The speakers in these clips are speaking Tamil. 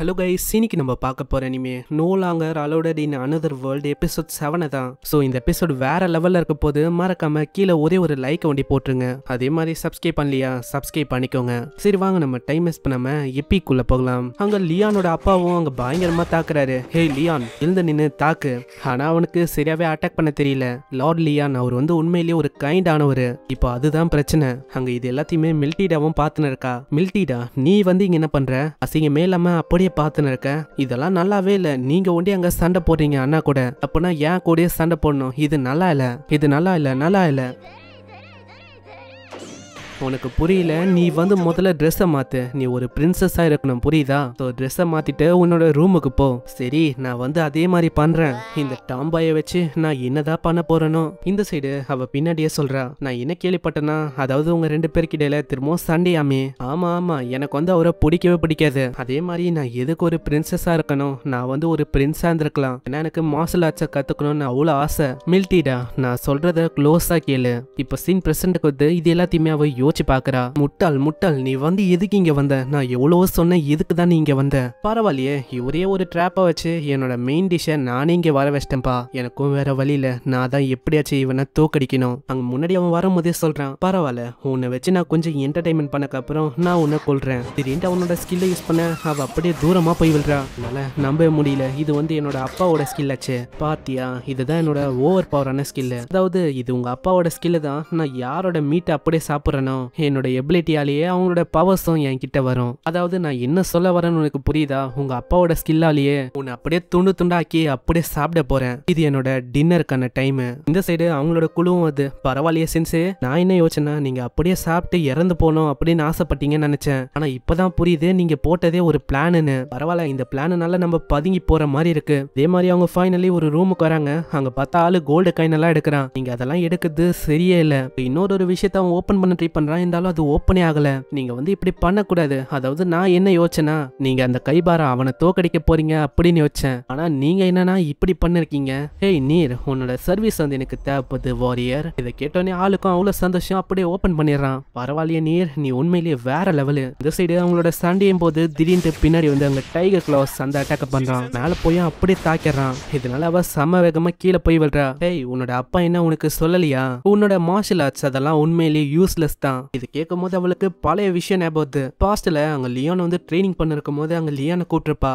ஹலோ கைஸ் இன்னைக்கு நம்ம பார்க்க போகிற இனிமே no longer allotted in another world episode செவனை தான் ஸோ இந்த எபிசோட் வேற லெவலில் இருக்க போது மறக்காம கீழே ஒரே ஒரு லைக் வண்டி போட்டுருங்க அதே மாதிரி சப்ஸ்கிரைப் பண்ணலையா சப்ஸ்கிரைப் பண்ணிக்கோங்க சரி வாங்க நம்ம டைம் மிஸ் பண்ணாம எப்பிக்குள்ளே போகலாம் அங்கே லியானோட அப்பாவும் அங்கே பயங்கரமாக தாக்குறாரு ஹே லியான் எழுந்து நின்று தாக்கு ஆனால் அவனுக்கு சரியாகவே அட்டாக் பண்ண தெரியல லார்ட் லியான் அவர் வந்து உண்மையிலேயே ஒரு கைண்டானவர் இப்போ அதுதான் பிரச்சனை அங்கே இது எல்லாத்தையுமே மில்டிடாவும் பார்த்துன்னு இருக்கா மில்டிடா நீ வந்து இங்கே என்ன பண்ணுற அசிங்க மேலாமல் அப்படியே வேலையை பார்த்துன்னு இருக்கேன் இதெல்லாம் நல்லாவே இல்லை நீங்க ஒண்டி அங்கே சண்டை போடுறீங்க அண்ணா கூட அப்போனா ஏன் கூடயே சண்டை போடணும் இது நல்லா இல்லை இது நல்லா இல்ல நல்லா இல்லை உனக்கு புரியல நீ வந்து முதல்ல ட்ரெஸ்ஸை மாற்று நீ ஒரு பிரின்சஸாக இருக்கணும் புரியுதா ஸோ ட்ரெஸ்ஸை மாற்றிட்டு உன்னோட ரூமுக்கு போ சரி நான் வந்து அதே மாதிரி பண்ணுறேன் இந்த டாம்பாயை வச்சு நான் என்னதான் பண்ண போகிறேனோ இந்த சைடு அவள் பின்னாடியே சொல்கிறா நான் என்ன கேள்விப்பட்டேன்னா அதாவது உங்கள் ரெண்டு பேருக்கிடையில திரும்பவும் சண்டையாமே ஆமா ஆமா எனக்கு வந்து அவரை பிடிக்கவே பிடிக்காது அதே மாதிரி நான் எதுக்கு ஒரு பிரின்சஸா இருக்கணும் நான் வந்து ஒரு பிரின்ஸாக இருந்திருக்கலாம் ஏன்னா எனக்கு மார்ஷல் ஆர்ட்ஸை கத்துக்கணும்னு அவ்வளோ ஆசை மில்டிடா நான் சொல்றத க்ளோஸாக கேளு இப்போ சீன் பிரசன்ட் வந்து இது எல்லாத்தையுமே அவள் யோசிச்சு பாக்குறா முட்டாள் முட்டாள் நீ வந்து எதுக்கு இங்க வந்த நான் எவ்வளவு சொன்னேன் எதுக்கு தான் நீ இங்க வந்த பரவாயில்லையே ஒரே ஒரு ட்ராப்பா வச்சு என்னோட மெயின் டிஷ்ஷை நானே இங்க வர வச்சிட்டேன்பா எனக்கும் வேற வழியில நான் தான் எப்படியாச்சும் இவனை தூக்கடிக்கணும் அங்க முன்னாடி அவன் வரும்போதே சொல்றான் பரவாயில்ல உன்னை வச்சு நான் கொஞ்சம் என்டர்டைன்மெண்ட் அப்புறம் நான் உன்னை கொள்றேன் திடீர்னு அவனோட ஸ்கில்ல யூஸ் பண்ண அவ அப்படியே தூரமா போய் விழுறா என்னால நம்பவே முடியல இது வந்து என்னோட அப்பாவோட ஸ்கில் ஆச்சு பாத்தியா இதுதான் என்னோட ஓவர் பவரான ஸ்கில் அதாவது இது உங்க அப்பாவோட ஸ்கில் தான் நான் யாரோட மீட்டை அப்படியே சாப்பிட்றேனோ வரும் என்னோட எபிலிட்டியாலேயே அவங்களோட பவர்ஸும் என் கிட்ட வரும் அதாவது நான் என்ன சொல்ல வரேன்னு உனக்கு புரியுதா உங்க அப்பாவோட ஸ்கில்லாலேயே உன்னை அப்படியே துண்டு துண்டாக்கி அப்படியே சாப்பிட போறேன் இது என்னோட டின்னருக்கான டைம் இந்த சைடு அவங்களோட குழுவும் அது பரவாயில்லையே சென்ஸு நான் என்ன யோசனை நீங்க அப்படியே சாப்பிட்டு இறந்து போனோம் அப்படின்னு ஆசைப்பட்டீங்கன்னு நினைச்சேன் ஆனா இப்பதான் புரியுது நீங்க போட்டதே ஒரு பிளானுன்னு பரவாயில்ல இந்த பிளானுனால நம்ம பதுங்கி போற மாதிரி இருக்கு இதே மாதிரி அவங்க ஃபைனலி ஒரு ரூமுக்கு வராங்க அங்க பார்த்தா ஆளு கோல்டு காயின் எல்லாம் எடுக்கிறான் நீங்க அதெல்லாம் எடுக்கிறது சரியே இல்ல இன்னொரு விஷயத்த அவன் ஓப்பன் பண்ண ட்ரை பண்றான் பண்ணுறான் இருந்தாலும் அது ஓப்பனே ஆகலை நீங்கள் வந்து இப்படி பண்ணக்கூடாது அதாவது நான் என்ன யோசனா நீங்கள் அந்த கைபாரா அவனை தோக்கடிக்க போறீங்க அப்படின்னு யோசிச்சேன் ஆனால் நீங்கள் என்னன்னா இப்படி பண்ணிருக்கீங்க ஹேய் நீர் உன்னோட சர்வீஸ் வந்து எனக்கு தேவைப்படுது வாரியர் இதை கேட்டோன்னே ஆளுக்கும் அவ்வளோ சந்தோஷம் அப்படியே ஓப்பன் பண்ணிடுறான் பரவாயில்லையே நீர் நீ உண்மையிலேயே வேற லெவலு இந்த சைடு அவங்களோட சண்டையும் போது திடீர்னு பின்னாடி வந்து அவங்க டைகர் கிளாஸ் அந்த அட்டாக் பண்றான் மேல போய் அப்படியே தாக்கிடுறான் இதனால அவ சம வேகமா கீழே போய் விடுறா டேய் உன்னோட அப்பா என்ன உனக்கு சொல்லலையா உன்னோட மார்ஷல் ஆர்ட்ஸ் அதெல்லாம் உண்மையிலேயே யூஸ்லெஸ் தான் சொல்றான் இது கேட்கும் போது அவளுக்கு பழைய விஷயம் ஞாபகத்து பாஸ்ட்ல அங்க லியோன் வந்து ட்ரைனிங் பண்ணிருக்கும் போது அங்க லியான கூப்பிட்டுருப்பா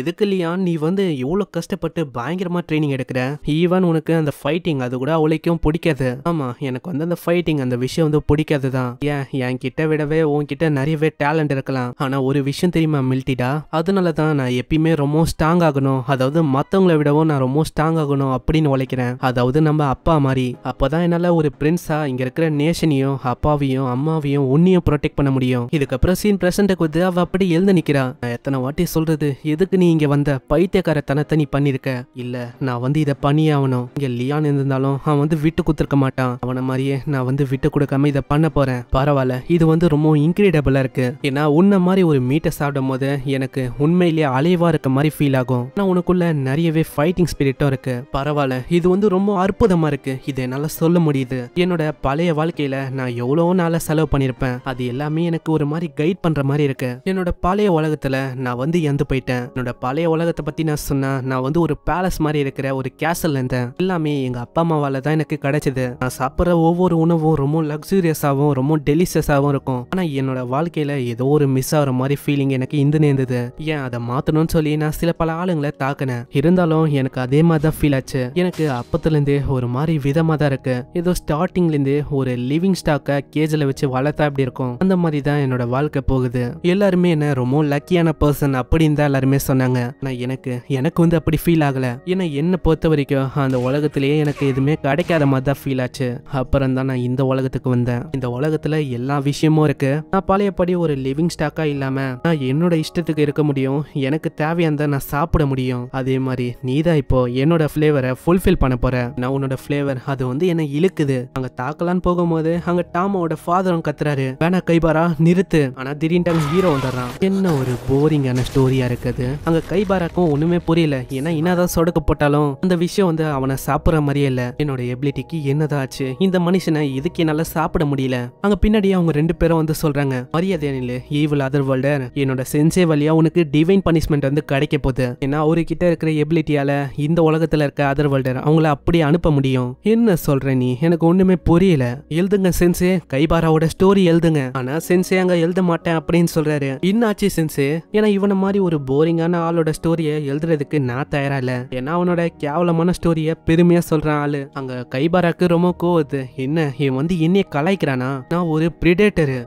எதுக்கு இல்லையா நீ வந்து எவ்வளோ கஷ்டப்பட்டு பயங்கரமாக ட்ரைனிங் எடுக்கிற ஈவன் உனக்கு அந்த ஃபைட்டிங் அது கூட அவளைக்கும் பிடிக்காது ஆமாம் எனக்கு வந்து அந்த ஃபைட்டிங் அந்த விஷயம் வந்து பிடிக்காது தான் ஏன் என் கிட்ட விடவே உன்கிட்ட நிறையவே டேலண்ட் இருக்கலாம் ஆனால் ஒரு விஷயம் தெரியுமா மில்டிடா அதனால தான் நான் எப்பயுமே ரொம்ப ஸ்ட்ராங் ஆகணும் அதாவது மற்றவங்களை விடவும் நான் ரொம்ப ஸ்ட்ராங் ஆகணும் அப்படின்னு உழைக்கிறேன் அதாவது நம்ம அப்பா மாதிரி அப்போ தான் என்னால் ஒரு பிரின்ஸாக இங்கே இருக்கிற நேஷனையும் அப்பாவையும் அம்மாவையும் உன்னையும் ப்ரொடெக்ட் பண்ண முடியும் இதுக்கப்புறம் சீன் பிரசண்ட்டுக்கு வந்து அவள் அப்படி எழுந்து நிற்கிறா நான் எத்தனை வாட்டி சொல்கிறது எதுக்கு எதுக்கு நீ இங்க வந்த பைத்தியக்காரத்தனத்தை நீ பண்ணிருக்க இல்ல நான் வந்து இதை பண்ணி ஆகணும் இங்க லியான் இருந்தாலும் அவன் வந்து விட்டு கொடுத்துருக்க மாட்டான் அவனை மாதிரியே நான் வந்து விட்டு கொடுக்காம இதை பண்ண போறேன் பரவாயில்ல இது வந்து ரொம்ப இன்கிரெடிபிளா இருக்கு ஏன்னா உன்ன மாதிரி ஒரு மீட்டை சாப்பிடும் போது எனக்கு உண்மையிலேயே அலைவா இருக்க மாதிரி ஃபீல் ஆகும் ஆனா உனக்குள்ள நிறையவே ஃபைட்டிங் ஸ்பிரிட்டும் இருக்கு பரவாயில்ல இது வந்து ரொம்ப அற்புதமா இருக்கு இதை என்னால சொல்ல முடியுது என்னோட பழைய வாழ்க்கையில நான் எவ்வளோ நாள செலவு பண்ணிருப்பேன் அது எல்லாமே எனக்கு ஒரு மாதிரி கைட் பண்ற மாதிரி இருக்கு என்னோட பழைய உலகத்துல நான் வந்து இறந்து போயிட்டேன் என்னோட பழைய உலகத்தை பற்றி நான் சொன்னேன் நான் வந்து ஒரு பேலஸ் மாதிரி இருக்கிற ஒரு கேசல் இருந்தேன் எல்லாமே எங்கள் அப்பா அம்மாவால தான் எனக்கு கிடைச்சது நான் சாப்பிட்ற ஒவ்வொரு உணவும் ரொம்ப லக்ஸூரியஸாகவும் ரொம்ப டெலிஷியஸாகவும் இருக்கும் ஆனால் என்னோட வாழ்க்கையில ஏதோ ஒரு மிஸ் ஆகிற மாதிரி ஃபீலிங் எனக்கு இந்து நேர்ந்தது ஏன் அதை மாத்தணும்னு சொல்லி நான் சில பல ஆளுங்களை தாக்கினேன் இருந்தாலும் எனக்கு அதே மாதிரி தான் ஃபீல் ஆச்சு எனக்கு அப்பத்துல இருந்தே ஒரு மாதிரி விதமா தான் இருக்கு ஏதோ ஸ்டார்டிங்லேருந்து ஒரு லிவிங் ஸ்டாக்கை கேஜில் வச்சு வளர்த்தா அப்படி இருக்கும் அந்த மாதிரி தான் என்னோட வாழ்க்கை போகுது எல்லாருமே என்ன ரொம்ப லக்கியான பர்சன் அப்படின்னு தான் எல்லாருமே சொன்னாங்க ஆனால் எனக்கு எனக்கு வந்து அப்படி ஃபீல் ஆகலை ஏன்னா என்னை பொறுத்த வரைக்கும் அந்த உலகத்திலேயே எனக்கு எதுவுமே கிடைக்காத மாதிரி தான் ஃபீல் ஆச்சு அப்புறம் தான் நான் இந்த உலகத்துக்கு வந்தேன் இந்த உலகத்தில் எல்லா விஷயமும் இருக்குது நான் பழையபடி ஒரு லிவிங் ஸ்டாக்காக இல்லாமல் நான் என்னோட இஷ்டத்துக்கு இருக்க முடியும் எனக்கு தேவையானதை நான் சாப்பிட முடியும் அதே மாதிரி நீ தான் இப்போ என்னோட ஃப்ளேவரை ஃபுல்ஃபில் பண்ண போகிற நான் உன்னோட ஃப்ளேவர் அது வந்து என்னை இழுக்குது அங்கே தாக்கலான்னு போகும்போது அங்கே டாமோட ஃபாதரும் கத்துறாரு வேணா கைபாரா நிறுத்து ஆனால் திடீர்னு ஹீரோ வந்துடுறான் என்ன ஒரு போரிங்கான ஸ்டோரியாக இருக்குது அங்க கைபாராக்கும் ஒண்ணுமே புரியல ஏன்னா என்னதான் சொடக்கு போட்டாலும் அந்த விஷயம் வந்து அவனை சாப்பிடற மாதிரியே இல்ல என்னோட எபிலிட்டிக்கு என்னதான் ஆச்சு இந்த மனுஷனை இதுக்கு என்னால சாப்பிட முடியல அங்க பின்னாடியே அவங்க ரெண்டு பேரும் வந்து சொல்றாங்க மரியாதை அனில் ஈவில் அதர் வேர்ல்டர் என்னோட சென்சே வழியா உனக்கு டிவைன் பனிஷ்மெண்ட் வந்து கிடைக்க போகுது ஏன்னா கிட்ட இருக்கிற எபிலிட்டியால இந்த உலகத்துல இருக்க அதர் வேர்ல்டர் அவங்கள அப்படி அனுப்ப முடியும் என்ன சொல்ற நீ எனக்கு ஒண்ணுமே புரியல எழுதுங்க சென்சே கைபாராவோட ஸ்டோரி எழுதுங்க ஆனா சென்சே அங்க எழுத மாட்டேன் அப்படின்னு சொல்றாரு என்னாச்சு சென்சே ஏன்னா இவனை மாதிரி ஒரு போரிங்கான கேவலமான ஆளோட ஸ்டோரியை எழுதுறதுக்கு நான் தயாரா இல்லை ஏன்னா அவனோட கேவலமான ஸ்டோரியை பெருமையா சொல்றான் ஆளு அங்க கைபாராக்கு ரொம்ப கோவத்து என்ன இவன் வந்து என்னைய கலாய்க்கிறானா நான் ஒரு பிரிடேட்டரு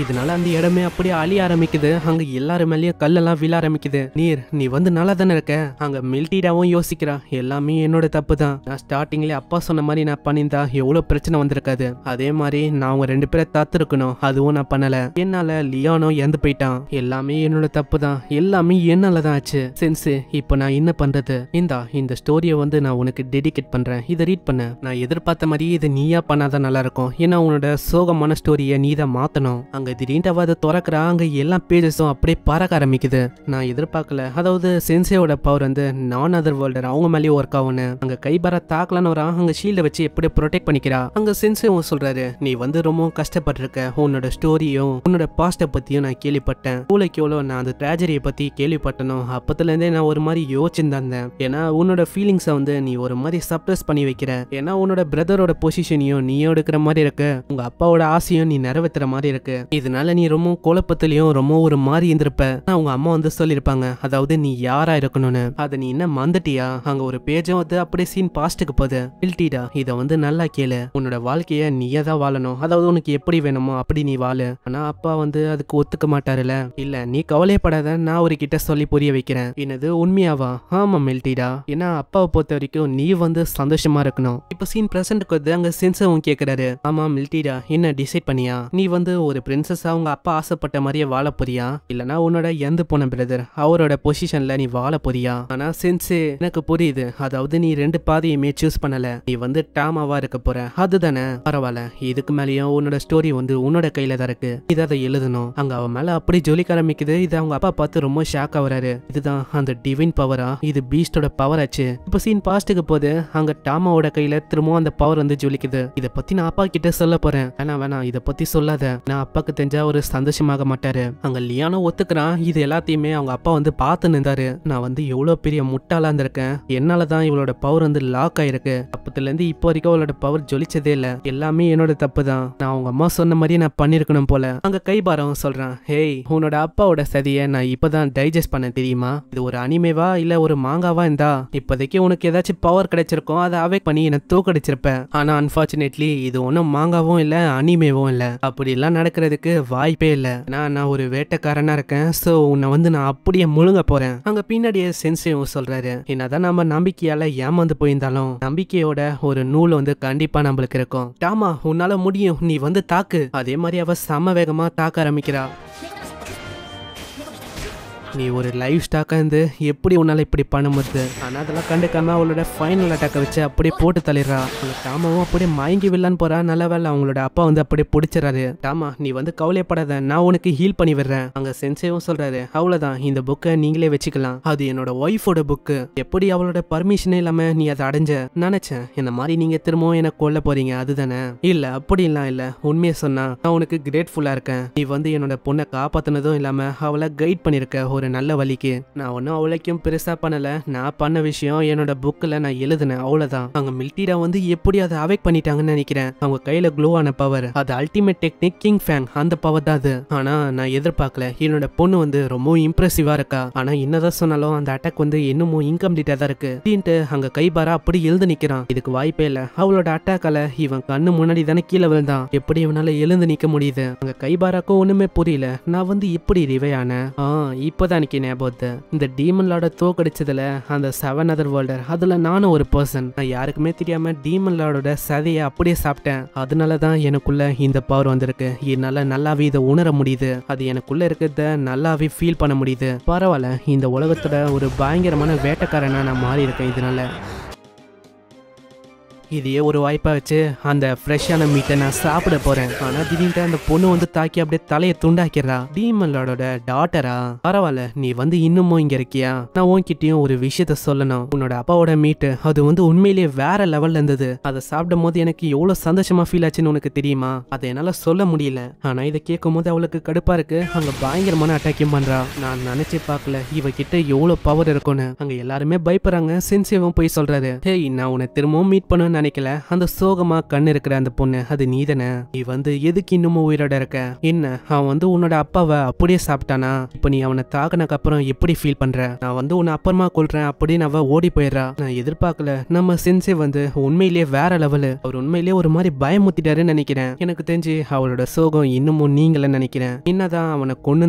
இதனால அந்த இடமே அப்படியே அழிய ஆரம்பிக்குது அங்க எல்லாரு மேலேயும் கல்லெல்லாம் விழ ஆரம்பிக்குது நீர் நீ வந்து நல்லா தானே இருக்க அங்க மில்டிடாவும் யோசிக்கிறா எல்லாமே என்னோட தப்பு தான் நான் ஸ்டார்டிங்லேயே அப்பா சொன்ன மாதிரி நான் பண்ணியிருந்தா எவ்வளோ பிரச்சனை வந்திருக்காது அதே மாதிரி நான் அவங்க ரெண்டு பேரை தத்துருக்கணும் அதுவும் நான் பண்ணல என்னால லியானோ இறந்து போயிட்டான் எல்லாமே என்னோட தப்பு தான் எல்லாமே என்னால தான் ஆச்சு சென்ஸு இப்போ நான் என்ன பண்றது இந்தா இந்த ஸ்டோரியை வந்து நான் உனக்கு டெடிகேட் பண்றேன் இதை ரீட் பண்ண நான் எதிர்பார்த்த மாதிரியே இதை நீயா பண்ணாதான் நல்லா இருக்கும் ஏன்னா உன்னோட சோகமான ஸ்டோரியை நீ தான் மாத்தணும் அங்கே திடீர்னு வாத அதை அங்கே எல்லா பேஜஸும் அப்படியே பறக்க ஆரம்பிக்குது நான் எதிர்பார்க்கல அதாவது சென்சேவோட பவர் வந்து நான் அதர் வேர்ல்டர் அவங்க மேலேயும் ஒர்க் ஆகும்னு அங்கே கைபார தாக்கலான்னு வரா அங்கே ஷீல்டை வச்சு எப்படி ப்ரொடெக்ட் பண்ணிக்கிறா அங்கே சென்சேவும் சொல்கிறாரு நீ வந்து ரொம்ப கஷ்டப்பட்டிருக்க உன்னோட ஸ்டோரியும் உன்னோட பாஸ்ட்டை பற்றியும் நான் கேள்விப்பட்டேன் கூலைக்கு எவ்வளோ நான் அந்த ட்ராஜரியை பற்றி கேள்விப்பட்டனும் அப்பத்துலேருந்தே நான் ஒரு மாதிரி யோசிச்சுருந்தேன் ஏன்னா உன்னோட ஃபீலிங்ஸை வந்து நீ ஒரு மாதிரி சப்ரஸ் பண்ணி வைக்கிற ஏன்னா உன்னோட பிரதரோட பொசிஷனையும் நீயும் எடுக்கிற மாதிரி இருக்கு உங்கள் அப்பாவோட ஆசையும் நீ நிறைவேற்றுற மாதிரி இருக்கு இதனால நீ ரொம்ப குழப்பத்திலையும் ரொம்ப ஒரு மாதிரி இருந்திருப்ப அவங்க அம்மா வந்து சொல்லியிருப்பாங்க அதாவது நீ யாரா இருக்கணும்னு அதை நீ என்ன மந்துட்டியா அங்க ஒரு பேஜும் வந்து அப்படியே சீன் பாஸ்ட்டுக்கு போகுது இல்டிடா இதை வந்து நல்லா கேளு உன்னோட வாழ்க்கைய நீயே தான் வாழணும் அதாவது உனக்கு எப்படி வேணுமோ அப்படி நீ வாழு ஆனா அப்பா வந்து அதுக்கு ஒத்துக்க மாட்டாருல இல்ல நீ கவலைப்படாத நான் ஒரு கிட்ட சொல்லி புரிய வைக்கிறேன் என்னது உண்மையாவா ஆமா மில்டிடா ஏன்னா அப்பாவை பொறுத்த வரைக்கும் நீ வந்து சந்தோஷமா இருக்கணும் இப்ப சீன் பிரசன்ட் வந்து அங்க சென்சவும் கேக்குறாரு ஆமா மில்டிடா என்ன டிசைட் பண்ணியா நீ வந்து ஒரு பிரின்ஸ் பிரின்சஸ் அவங்க அப்பா ஆசைப்பட்ட மாதிரியே வாழ போறியா இல்லனா உன்னோட எந்த போன பிரதர் அவரோட பொசிஷன்ல நீ வாழ போறியா ஆனா சென்ஸு எனக்கு புரியுது அதாவது நீ ரெண்டு பாதையுமே சூஸ் பண்ணல நீ வந்து டாமாவா இருக்க போற அதுதானே பரவாயில்ல இதுக்கு மேலேயும் உன்னோட ஸ்டோரி வந்து உன்னோட கையில தான் இருக்கு இதை அதை எழுதணும் அங்க அவன் மேல அப்படி ஜொலிக்க ஆரம்பிக்குது இது அவங்க அப்பா பார்த்து ரொம்ப ஷாக் ஆகுறாரு இதுதான் அந்த டிவின் பவரா இது பீஸ்டோட பவர் ஆச்சு இப்ப சீன் பாஸ்ட்டுக்கு போது அங்க டாமாவோட கையில திரும்பவும் அந்த பவர் வந்து ஜொலிக்குது இதை பத்தி நான் அப்பா கிட்ட சொல்ல போறேன் வேணா வேணாம் இதை பத்தி சொல்லாத நான் அப்பாக்கு அப்பாவுக்கு தெரிஞ்சா ஒரு சந்தோஷமாக மாட்டாரு அங்க லியானோ ஒத்துக்கிறான் இது எல்லாத்தையுமே அவங்க அப்பா வந்து பார்த்து நின்றாரு நான் வந்து எவ்வளவு பெரிய முட்டாளா இருந்திருக்கேன் என்னாலதான் இவளோட பவர் வந்து லாக் ஆயிருக்கு அப்பத்துல இருந்து இப்போ வரைக்கும் அவளோட பவர் ஜொலிச்சதே இல்ல எல்லாமே என்னோட தப்பு தான் நான் அவங்க அம்மா சொன்ன மாதிரியே நான் பண்ணிருக்கணும் போல அங்க கைபாரம் சொல்றான் ஹேய் உன்னோட அப்பாவோட சதியை நான் இப்பதான் டைஜஸ்ட் பண்ண தெரியுமா இது ஒரு அனிமேவா இல்ல ஒரு மாங்காவா இருந்தா இப்போதைக்கு உனக்கு ஏதாச்சும் பவர் கிடைச்சிருக்கும் அதை அவேக் பண்ணி என்ன தூக்கடிச்சிருப்பேன் ஆனா அன்பார்ச்சுனேட்லி இது ஒன்றும் மாங்காவும் இல்லை அனிமேவும் இல்லை அப்படிலாம் நடக்கிறதுக்கு எனக்கு வாய்ப்பே இல்லை நான் நான் ஒரு வேட்டைக்காரனா இருக்கேன் ஸோ உன்னை வந்து நான் அப்படியே முழுங்க போறேன் அங்க பின்னாடியே சென்சியும் சொல்றாரு என்னதான் நம்ம நம்பிக்கையால ஏமாந்து போயிருந்தாலும் நம்பிக்கையோட ஒரு நூல் வந்து கண்டிப்பா நம்மளுக்கு இருக்கும் டாமா உன்னால முடியும் நீ வந்து தாக்கு அதே மாதிரி அவ சம வேகமா தாக்க ஆரம்பிக்கிறா நீ ஒரு லைவ் ஸ்டாக்காக இருந்து எப்படி உன்னால் இப்படி பண்ண முடியுது ஆனால் அதெல்லாம் கண்டுக்காம அவளோட ஃபைனல் அட்டாக்கை வச்சு அப்படியே போட்டு தள்ளிடுறா அவங்க டாமாவும் அப்படியே மயங்கி விடலான்னு போறா நல்ல வேலை அவங்களோட அப்பா வந்து அப்படியே பிடிச்சிடறாரு டாமா நீ வந்து கவலைப்படாத நான் உனக்கு ஹீல் பண்ணி விடுறேன் அங்கே சென்சேவும் சொல்றாரு அவ்வளோதான் இந்த புக்கை நீங்களே வச்சுக்கலாம் அது என்னோட ஒய்ஃபோட புக்கு எப்படி அவளோட பர்மிஷனே இல்லாமல் நீ அதை அடைஞ்ச நினைச்சேன் இந்த மாதிரி நீங்கள் திரும்பவும் எனக்கு கொல்ல போறீங்க அதுதானே இல்லை அப்படிலாம் இல்லை உண்மையை சொன்னா நான் உனக்கு கிரேட்ஃபுல்லாக இருக்கேன் நீ வந்து என்னோட பொண்ணை காப்பாற்றினதும் இல்லாமல் அவளை கைட் பண்ணியிருக்க ஒரு ஒரு நல்ல வழிக்கு நான் ஒன்றும் அவ்வளோக்கும் பெருசாக பண்ணலை நான் பண்ண விஷயம் என்னோட புக்கில் நான் எழுதுனேன் அவ்வளோதான் அவங்க மில்டிரா வந்து எப்படி அதை அவேக் பண்ணிட்டாங்கன்னு நினைக்கிறேன் அவங்க கையில் க்ளோ ஆன பவர் அது அல்டிமேட் டெக்னிக் கிங் ஃபேங் அந்த பவர் தான் அது ஆனால் நான் எதிர்பார்க்கல என்னோட பொண்ணு வந்து ரொம்ப இம்ப்ரெசிவாக இருக்கா ஆனால் என்னதான் சொன்னாலும் அந்த அட்டாக் வந்து இன்னமும் இன்கம்ப்ளீட்டாக தான் இருக்கு அப்படின்ட்டு அங்கே கைபாரா அப்படி எழுந்து நிற்கிறான் இதுக்கு வாய்ப்பே இல்லை அவளோட அட்டாக்கால இவன் கண்ணு முன்னாடி தானே கீழே விழுந்தான் எப்படி இவனால எழுந்து நிற்க முடியுது அங்கே கைபாராக்கும் ஒன்றுமே புரியல நான் வந்து இப்படி ரிவே ஆனேன் ஆ இப்போ அன்னைக்கு ஞாபகத்து இந்த டீமன் லார்டை தோக்கடிச்சதுல அந்த செவன் அதர் வேர்ல்டர் அதுல நானும் ஒரு பர்சன் நான் யாருக்குமே தெரியாம டீமன் லார்டோட சதையை அப்படியே சாப்பிட்டேன் அதனால தான் எனக்குள்ள இந்த பவர் வந்திருக்கு என்னால நல்லாவே இதை உணர முடியுது அது எனக்குள்ள இருக்கிறத நல்லாவே ஃபீல் பண்ண முடியுது பரவாயில்ல இந்த உலகத்தோட ஒரு பயங்கரமான வேட்டைக்காரனா நான் மாறி இருக்கேன் இதனால இதையே ஒரு வாய்ப்பாக வச்சு அந்த ஃப்ரெஷ்ஷான மீட்டை நான் சாப்பிட போகிறேன் ஆனால் திடீர்னு அந்த பொண்ணு வந்து தாக்கி அப்படியே தலையை துண்டாக்கிறா டீமலோட டாட்டரா பரவாயில்ல நீ வந்து இன்னமும் இங்கே இருக்கியா நான் உன்கிட்டயும் ஒரு விஷயத்த சொல்லணும் உன்னோட அப்பாவோட மீட்டு அது வந்து உண்மையிலேயே வேற லெவல்ல இருந்தது அதை சாப்பிடும் போது எனக்கு எவ்வளோ சந்தோஷமா ஃபீல் ஆச்சுன்னு உனக்கு தெரியுமா அதை என்னால் சொல்ல முடியல ஆனால் இதை கேட்கும் போது அவளுக்கு கடுப்பாக இருக்கு அங்கே பயங்கரமான அட்டாக்கிங் பண்ணுறா நான் நினச்சி பார்க்கல இவகிட்ட எவ்வளோ பவர் இருக்கும்னு அங்கே எல்லாருமே பயப்படுறாங்க சின்சியவும் போய் சொல்கிறாரு ஹேய் நான் உன்னை திரும்பவும் மீட் பண்ணுன்னு நினைக்கல அந்த சோகமா கண் இருக்கிற அந்த பொண்ணு அது நீ நீ வந்து எதுக்கு இன்னமும் உயிரோட இருக்க என்ன அவன் வந்து உன்னோட அப்பாவை அப்படியே சாப்பிட்டானா இப்ப நீ அவனை தாக்குனக்கு அப்புறம் எப்படி ஃபீல் பண்ற நான் வந்து உன்னை அப்புறமா கொள்றேன் அப்படின்னு அவ ஓடி போயிடுறா நான் எதிர்பார்க்கல நம்ம சென்சே வந்து உண்மையிலேயே வேற லெவலு அவர் உண்மையிலேயே ஒரு மாதிரி பயமுத்திட்டாருன்னு நினைக்கிறேன் எனக்கு தெரிஞ்சு அவளோட சோகம் இன்னமும் நீங்கள நினைக்கிறேன் என்னதான் அவனை கொண்டு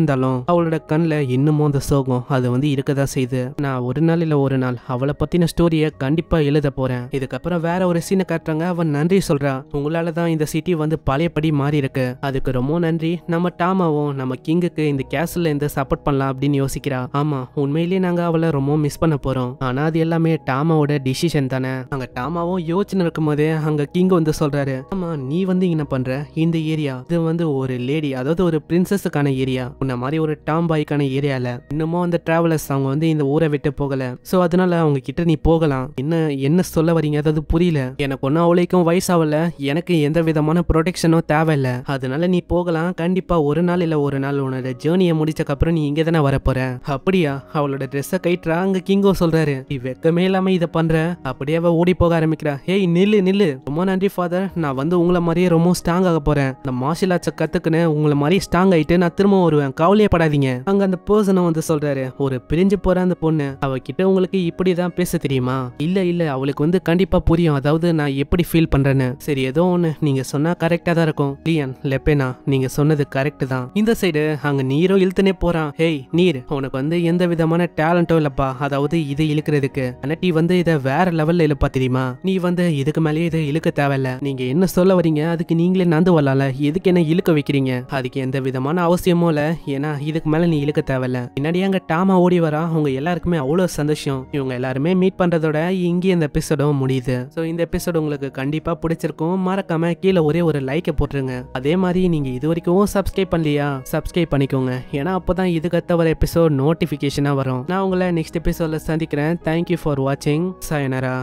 அவளோட கண்ல இன்னமும் அந்த சோகம் அது வந்து இருக்கதான் செய்யுது நான் ஒரு நாள் இல்லை ஒரு நாள் அவளை பத்தின ஸ்டோரியை கண்டிப்பா எழுத போறேன் இதுக்கப்புறம் வேற ஒரு சீனை காட்டுறாங்க அவன் நன்றி சொல்றான் உங்களால தான் இந்த சிட்டி வந்து பழையபடி மாறி இருக்கு அதுக்கு ரொம்ப நன்றி நம்ம டாமாவும் நம்ம கிங்குக்கு இந்த கேசல்ல இருந்து சப்போர்ட் பண்ணலாம் அப்படின்னு யோசிக்கிறா ஆமா உண்மையிலேயே நாங்க அவளை ரொம்ப மிஸ் பண்ண போறோம் ஆனா அது எல்லாமே டாமாவோட டிசிஷன் தானே அங்க டாமாவும் யோசனை இருக்கும் போதே அங்க கிங் வந்து சொல்றாரு ஆமா நீ வந்து என்ன பண்ற இந்த ஏரியா இது வந்து ஒரு லேடி அதாவது ஒரு பிரின்சஸுக்கான ஏரியா உன்ன மாதிரி ஒரு டாம் பாய்க்கான ஏரியால இன்னமும் அந்த டிராவலர்ஸ் அவங்க வந்து இந்த ஊரை விட்டு போகல சோ அதனால அவங்க கிட்ட நீ போகலாம் என்ன என்ன சொல்ல வரீங்க அதாவது புரியல எனக்கு ஒன்றும் அவளைக்கும் வயசாகல எனக்கு எந்த விதமான ப்ரொடெக்ஷனும் தேவையில்ல அதனால நீ போகலாம் கண்டிப்பா ஒரு நாள் இல்லை ஒரு நாள் உன்னோட ஜேர்னியை முடிச்சக்கப்புறம் நீ இங்கே தானே வரப்போற அப்படியா அவளோட ட்ரெஸ்ஸை கைட்டுறா அங்க கிங்கோ சொல்றாரு நீ வெக்கமே இல்லாம இதை பண்ற அப்படியே அவ ஓடி போக ஆரம்பிக்கிறா ஏய் நில்லு நில்லு ரொம்ப நன்றி ஃபாதர் நான் வந்து உங்களை மாதிரியே ரொம்ப ஸ்ட்ராங் ஆக போறேன் அந்த மார்ஷியல் ஆர்ட்ஸை கத்துக்குன்னு உங்களை மாதிரி ஸ்ட்ராங் ஆயிட்டு நான் திரும்ப வருவேன் கவலையே படாதீங்க அங்க அந்த பர்சனை வந்து சொல்றாரு ஒரு பிரிஞ்சு போற அந்த பொண்ணு அவகிட்ட உங்களுக்கு இப்படிதான் பேச தெரியுமா இல்ல இல்ல அவளுக்கு வந்து கண்டிப்பா புரியும் அதாவது அதாவது நான் எப்படி ஃபீல் பண்றேன்னு சரி ஏதோ ஒண்ணு நீங்க சொன்னால் கரெக்டாக தான் இருக்கும் லியன் லெப்பேனா நீங்க சொன்னது கரெக்டு தான் இந்த சைடு அங்க நீரோ இழுத்துனே போறான் ஹேய் நீர் உனக்கு வந்து எந்த விதமான டேலண்ட்டோ இல்லைப்பா அதாவது இது இழுக்கிறதுக்கு ஆனால் நீ வந்து இதை வேற லெவல்ல இழுப்பா தெரியுமா நீ வந்து இதுக்கு மேலேயே இதை இழுக்க தேவையில்ல நீங்க என்ன சொல்ல வரீங்க அதுக்கு நீங்களே நந்து வரலாம்ல எதுக்கு என்ன இழுக்க வைக்கிறீங்க அதுக்கு எந்த விதமான அவசியமும் இல்லை ஏன்னா இதுக்கு மேலே நீ இழுக்க தேவையில்ல பின்னாடி அங்க டாமா ஓடி வரா உங்க எல்லாருக்குமே அவ்வளோ சந்தோஷம் இவங்க எல்லாருமே மீட் பண்றதோட இங்கே இந்த எபிசோடும் முடியுது ஸோ இந்த எபிசோடு உங்களுக்கு கண்டிப்பாக பிடிச்சிருக்கும் மறக்காமல் கீழே ஒரே ஒரு லைக்கை போட்டுருங்க அதே மாதிரி நீங்கள் இது வரைக்கும் சப்ஸ்கிரைப் பண்ணலையா சப்ஸ்கிரைப் பண்ணிக்கோங்க ஏன்னா அப்போ தான் இதுக்கத்த ஒரு எபிசோட் நோட்டிஃபிகேஷனாக வரும் நான் உங்களை நெக்ஸ்ட் எபிசோடில் சந்திக்கிறேன் தேங்க்யூ ஃபார் வாட்சிங் சாயனரா